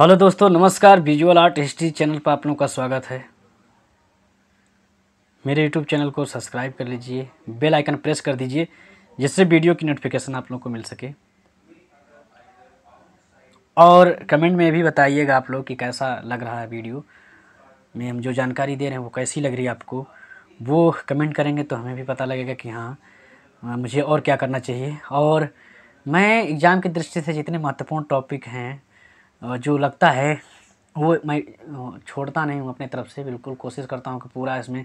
hello दोस्तों नमस्कार visual art history channel पर आप लोगों का स्वागत है मेरे यूट्यूब चैनल को सब्सक्राइब कर लीजिए बेल आइकन प्रेस कर दीजिए जिससे वीडियो की नोटिफिकेशन आप लोगों को मिल सके और कमेंट में भी बताइएगा आप लोग कि कैसा लग रहा है वीडियो में हम जो जानकारी दे रहे हैं वो कैसी लग रही है आपको वो कमेंट करेंगे तो हमें भी पता लगेगा कि हाँ मुझे और क्या करना चाहिए और मैं एग्ज़ाम की दृष्टि से जितने महत्वपूर्ण टॉपिक हैं जो लगता है वो मैं छोड़ता नहीं हूँ अपने तरफ से बिल्कुल कोशिश करता हूँ कि पूरा इसमें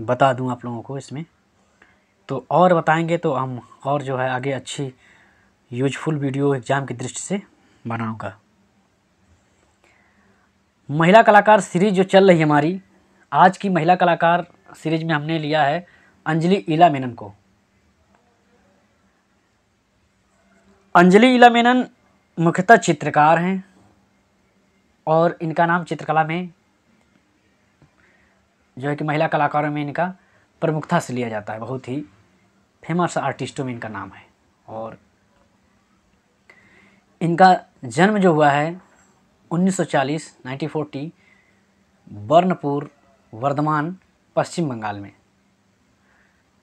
बता दूँ आप लोगों को इसमें तो और बताएंगे तो हम और जो है आगे अच्छी यूजफुल वीडियो एग्ज़ाम की दृष्टि से बनाऊँगा महिला कलाकार सीरीज जो चल रही है हमारी आज की महिला कलाकार सीरीज में हमने लिया है अंजलि इला मेनन को अंजलि इला मेनन मुख्यतः चित्रकार हैं और इनका नाम चित्रकला में जो है कि महिला कलाकारों में इनका प्रमुखता से लिया जाता है बहुत ही फेमस आर्टिस्टों में इनका नाम है और इनका जन्म जो हुआ है 1940 1940 बर्नपुर वर्धमान पश्चिम बंगाल में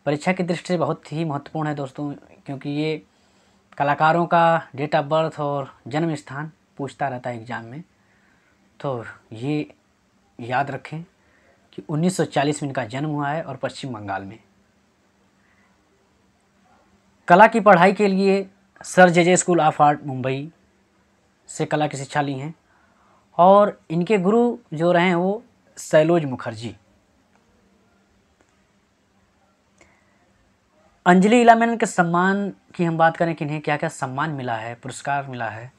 परीक्षा की दृष्टि से बहुत ही महत्वपूर्ण है दोस्तों क्योंकि ये कलाकारों का डेट ऑफ बर्थ और जन्म स्थान पूछता रहता है एग्ज़ाम में तो ये याद रखें कि 1940 में इनका जन्म हुआ है और पश्चिम बंगाल में कला की पढ़ाई के लिए sir J J school of art Mumbai से कला की शिक्षा ली हैं और इनके गुरु जो रहे हैं वो सैलोज मुखर्जी अंजलि इलामेन के सम्मान की हम बात करें कि इन्हें क्या क्या सम्मान मिला है पुरस्कार मिला है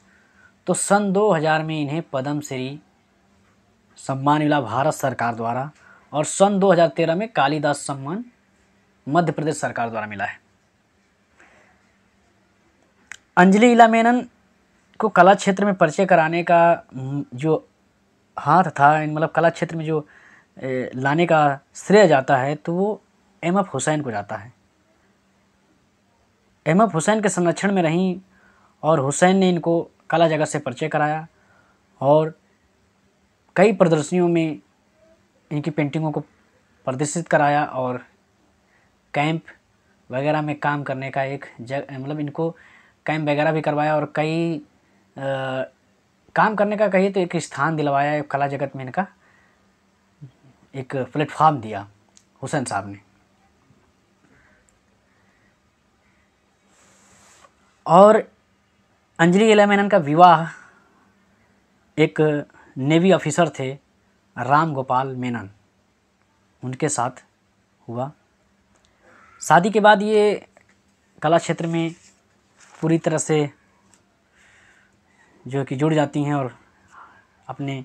तो सन 2000 में इन्हें पद्म श्री सम्मान मिला भारत सरकार द्वारा और सन 2013 में कालीदास सम्मान मध्य प्रदेश सरकार द्वारा मिला है अंजलि इला मेनन को कला क्षेत्र में परिचय कराने का जो हाथ था मतलब कला क्षेत्र में जो लाने का श्रेय जाता है तो वो एम एफ हुसैन को जाता है अहमद हुसैन के संरक्षण में रहीं और हुसैन ने इनको काला जगत से परिचय कराया और कई प्रदर्शनियों में इनकी पेंटिंगों को प्रदर्शित कराया और कैंप वगैरह में काम करने का एक जग मतलब इनको कैंप वगैरह भी करवाया और कई आ, काम करने का कहिए तो एक स्थान दिलवाया कला जगत में इनका एक प्लेटफार्म दिया हुसैन साहब ने और अंजलि एला मेनन का विवाह एक नेवी ऑफिसर थे राम गोपाल मेनन उनके साथ हुआ शादी के बाद ये कला क्षेत्र में पूरी तरह से जो कि जुड़ जाती हैं और अपने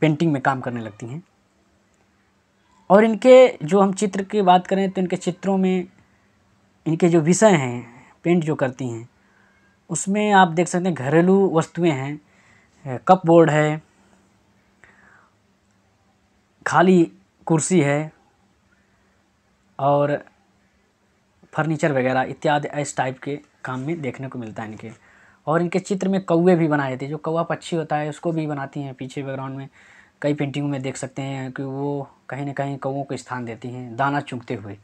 पेंटिंग में काम करने लगती हैं और इनके जो हम चित्र की बात करें तो इनके चित्रों में इनके जो विषय हैं पेंट जो करती हैं उसमें आप देख सकते हैं घरेलू वस्तुएं हैं कप बोर्ड है खाली कुर्सी है और फर्नीचर वगैरह इत्यादि इस टाइप के काम में देखने को मिलता है इनके और इनके चित्र में कौए भी बनाए जाते हैं जो कौवा पक्षी होता है उसको भी बनाती हैं पीछे बैकग्राउंड में कई पेंटिंगों में देख सकते हैं कि वो कहीं ना कहीं कौओं को स्थान देती हैं दाना चुगते हुए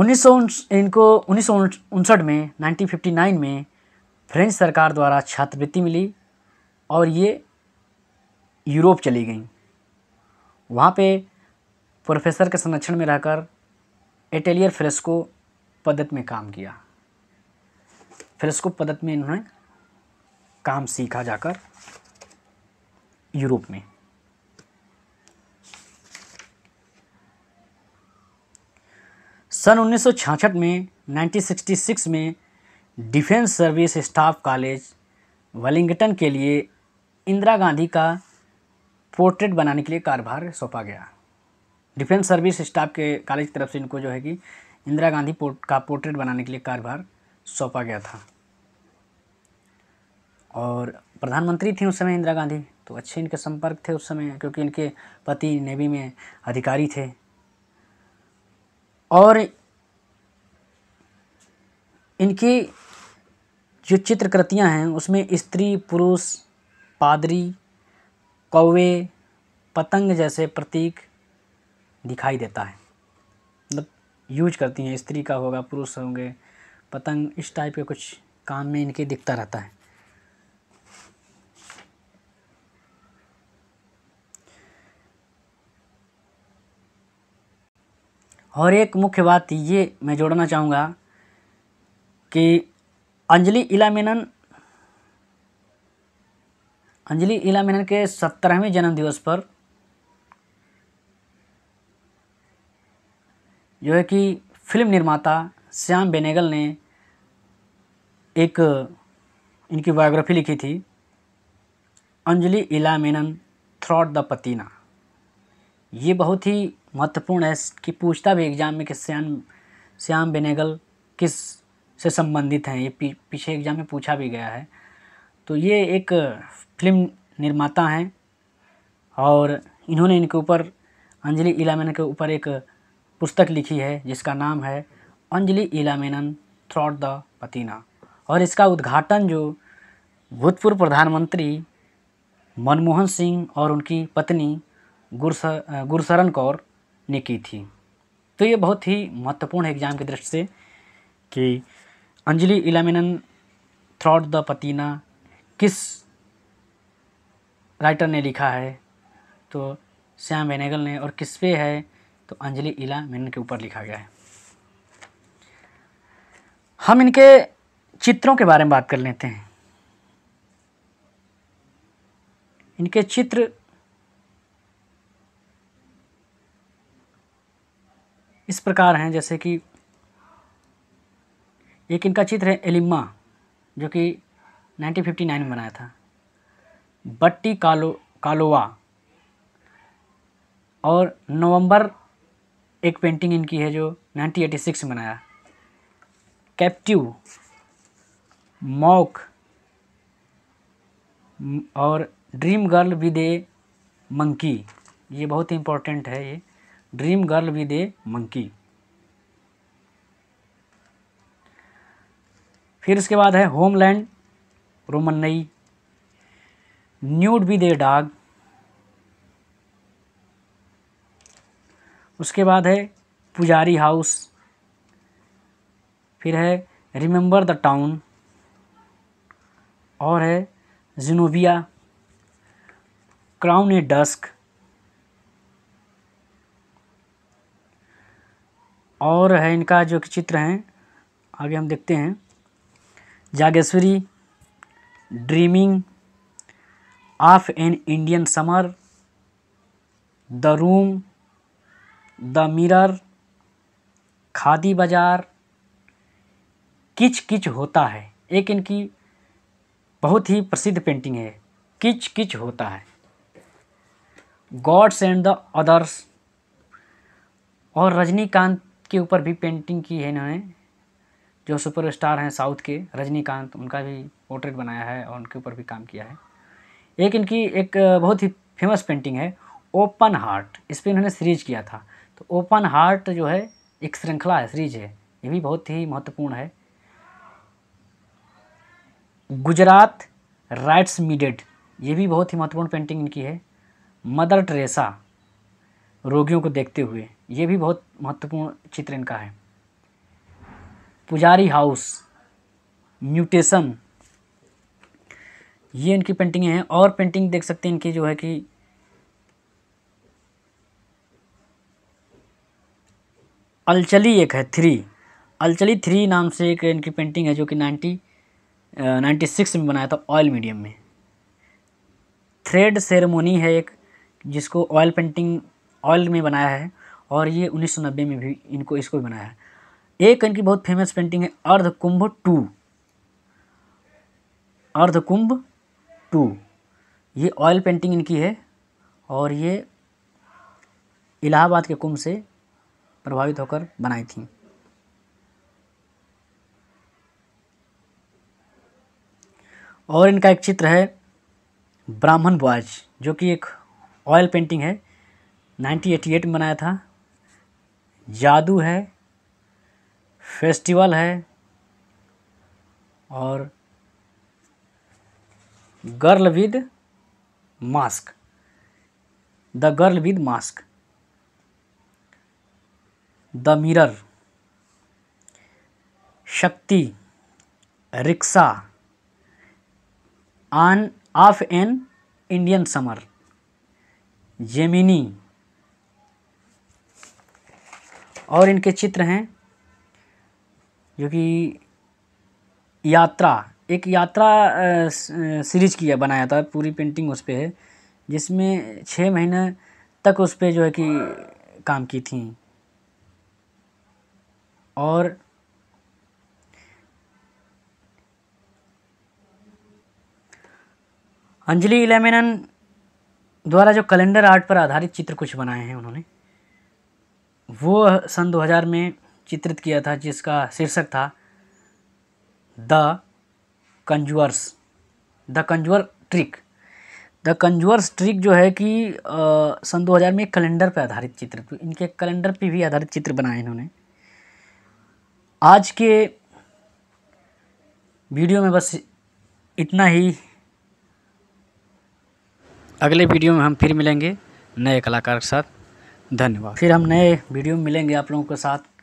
उन्नीस इनको उन्नीस उनसठ में 1959 में फ्रेंच सरकार द्वारा छात्रवृत्ति मिली और ये यूरोप चली गई वहाँ पे प्रोफेसर के संरक्षण में रहकर एटेलियर फ्रेस्को पद्धत में काम किया फ्रेस्को पद्धत में इन्होंने काम सीखा जाकर यूरोप में सन 1966 में 1966 में defence service staff college Wellington के लिए इंदिरा गांधी का पोर्ट्रेट बनाने के लिए कार्यभार सौंपा गया डिफेंस सर्विस स्टाफ के कॉलेज की तरफ से इनको जो है कि इंदिरा गांधी पोर्ट का पोर्ट्रेट बनाने के लिए कार्यभार सौंपा गया था और प्रधानमंत्री थी उस समय इंदिरा गांधी तो अच्छे इनके संपर्क थे उस समय क्योंकि इनके पति नेवी में अधिकारी थे और इनकी जो चित्रकृतियाँ हैं उसमें स्त्री पुरुष पादरी कौवे पतंग जैसे प्रतीक दिखाई देता है मतलब यूज करती हैं स्त्री का होगा पुरुष होंगे पतंग इस टाइप के कुछ काम में इनके दिखता रहता है और एक मुख्य बात ये मैं जोड़ना चाहूँगा कि अंजलि इला मेनन अंजलि इला मेनन के सत्रहवें जन्मदिवस पर जो है कि फिल्म निर्माता श्याम बेनेगल ने एक इनकी बायोग्राफी लिखी थी अंजलि इला मेनन थ्रॉट द पतीना ये बहुत ही महत्वपूर्ण है कि पूछता भी एग्ज़ाम में कि श्याम श्याम बेनेगल किस से संबंधित हैं ये पी, पीछे एग्ज़ाम में पूछा भी गया है तो ये एक फिल्म निर्माता हैं और इन्होंने इनके ऊपर अंजलि इलामेनन के ऊपर एक पुस्तक लिखी है जिसका नाम है अंजलि इलामेनन थ्रॉट द पतीना और इसका उद्घाटन जो भूतपूर्व प्रधानमंत्री मनमोहन सिंह और उनकी पत्नी गुरसर गुरसरन कौर ने की थी तो ये बहुत ही महत्वपूर्ण है एग्ज़ाम की दृष्टि से कि अंजलि इलामिनन थ्रॉट द पतीना किस राइटर ने लिखा है तो श्याम बेनेगल ने और किस पे है तो अंजलि इला मेनन के ऊपर लिखा गया है हम इनके चित्रों के बारे में बात कर लेते हैं इनके चित्र इस प्रकार हैं जैसे कि एक इनका चित्र है एलिम्मा जो कि 1959 में बनाया था बट्टी कालो कालोवा और नवंबर एक पेंटिंग इनकी है जो 1986 में बनाया कैप्टिव मॉक और dream girl with a monkey ये बहुत ही इम्पोर्टेंट है ये dream girl with a monkey फिर इसके बाद है होमलैंड रोमन्नई न्यूड बी दे डाग उसके बाद है पुजारी हाउस फिर है रिमेंबर द टाउन और है जिनोबिया क्राउन ए डस्क और है इनका जो कि चित्र हैं आगे हम देखते हैं Jageshwari dreaming of an Indian summer the room the mirror Khadi bazaar kitsch किच होता है एक इनकी बहुत ही प्रसिद्ध पेंटिंग है किच किच होता है गॉड्स एंड द अदर्स और रजनीकांत के ऊपर भी पेंटिंग की है इन्होंने जो सुपरस्टार हैं साउथ के रजनीकांत उनका भी पोर्ट्रेट बनाया है और उनके ऊपर भी काम किया है एक इनकी एक बहुत ही फेमस पेंटिंग है ओपन हार्ट इस पर इन्होंने सीरीज किया था तो ओपन हार्ट जो है एक श्रृंखला है सीरीज है ये भी बहुत ही महत्वपूर्ण है गुजरात राइट्स मीडेड ये भी बहुत ही महत्वपूर्ण पेंटिंग इनकी है मदर टेरेसा रोगियों को देखते हुए ये भी बहुत महत्वपूर्ण चित्र इनका है पुजारी हाउस म्यूटेशन ये इनकी पेंटिंगें हैं और पेंटिंग देख सकते हैं इनकी जो है कि अलचली एक है थ्री अलचली थ्री नाम से एक इनकी पेंटिंग है जो कि नाइन्टी नाइन्टी सिक्स में बनाया था ऑयल मीडियम में थ्रेड सेरेमोनी है एक जिसको ऑयल पेंटिंग ऑयल में बनाया है और ये उन्नीस सौ नब्बे में भी इनको इसको भी बनाया है एक इनकी बहुत फेमस पेंटिंग है अर्धकुंभ टू अर्धकुंभ टू ये ऑयल पेंटिंग इनकी है और ये इलाहाबाद के कुंभ से प्रभावित होकर बनाई थी और इनका एक चित्र है ब्राह्मण बॉयज जो कि एक ऑयल पेंटिंग है 1988 में बनाया था जादू है फेस्टिवल है और girl with mask the girl with mask the mirror Shakti rickshaw on of an Indian summer Gemini और इनके चित्र हैं जो कि यात्रा एक यात्रा सीरीज किया बनाया था पूरी पेंटिंग उस पर है जिसमें छः महीने तक उस पर जो है कि काम की थी और अंजलि इलेमेनन द्वारा जो कैलेंडर आर्ट पर आधारित चित्र कुछ बनाए हैं उन्होंने वो सन 2000 में चित्रित किया था जिसका शीर्षक था the conjurors the conjuror trick the conjurors trick जो है कि आ, सन 2000 में एक कैलेंडर पर आधारित चित्र तो इनके कैलेंडर पर भी आधारित चित्र बनाए इन्होंने आज के वीडियो में बस इतना ही अगले वीडियो में हम फिर मिलेंगे नए कलाकार के साथ धन्यवाद फिर हम नए वीडियो में मिलेंगे आप लोगों के साथ